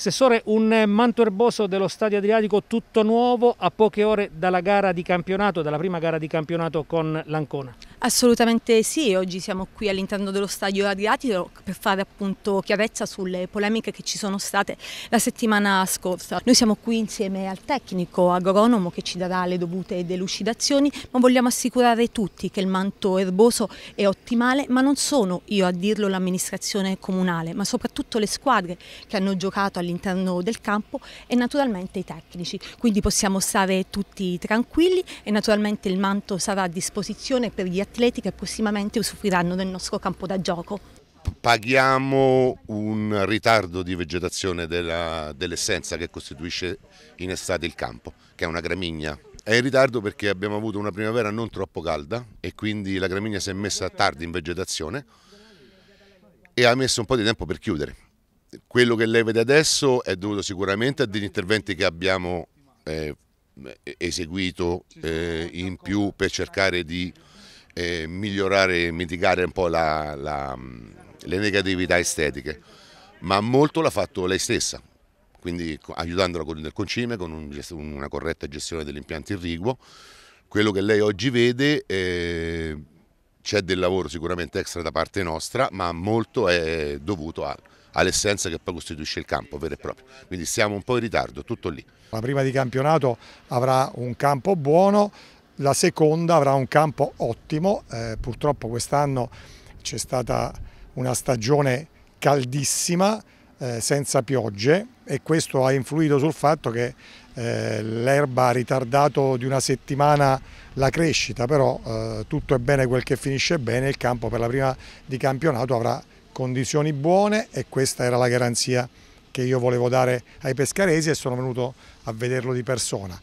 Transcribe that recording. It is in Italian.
Assessore, un manto erboso dello Stadio Adriatico tutto nuovo a poche ore dalla gara di campionato, dalla prima gara di campionato con l'Ancona. Assolutamente sì, oggi siamo qui all'interno dello stadio Adriatico per fare appunto chiarezza sulle polemiche che ci sono state la settimana scorsa. Noi siamo qui insieme al tecnico agronomo che ci darà le dovute delucidazioni, ma vogliamo assicurare tutti che il manto erboso è ottimale, ma non sono io a dirlo l'amministrazione comunale, ma soprattutto le squadre che hanno giocato all'interno del campo e naturalmente i tecnici. Quindi possiamo stare tutti tranquilli e naturalmente il manto sarà a disposizione per gli atleti atleti che prossimamente usufruiranno del nostro campo da gioco. Paghiamo un ritardo di vegetazione dell'essenza che costituisce in estate il campo, che è una gramigna è in ritardo perché abbiamo avuto una primavera non troppo calda e quindi la gramigna si è messa tardi in vegetazione e ha messo un po' di tempo per chiudere. Quello che lei vede adesso è dovuto sicuramente a degli interventi che abbiamo eh, eseguito eh, in più per cercare di eh, migliorare e mitigare un po' la, la, le negatività estetiche, ma molto l'ha fatto lei stessa, quindi aiutandola con il concime, con un, una corretta gestione dell'impianto irriguo. Quello che lei oggi vede eh, c'è del lavoro sicuramente extra da parte nostra, ma molto è dovuto a all'essenza che poi costituisce il campo vero e proprio. Quindi siamo un po' in ritardo, tutto lì. La prima di campionato avrà un campo buono, la seconda avrà un campo ottimo, eh, purtroppo quest'anno c'è stata una stagione caldissima, eh, senza piogge e questo ha influito sul fatto che eh, l'erba ha ritardato di una settimana la crescita, però eh, tutto è bene quel che finisce bene, il campo per la prima di campionato avrà condizioni buone e questa era la garanzia che io volevo dare ai pescaresi e sono venuto a vederlo di persona.